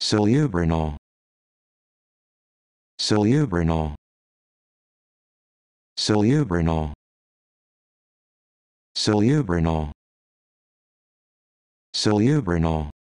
Solubrinol. Solubrinol. Solubrinol. Solubrinol. Solubrinol.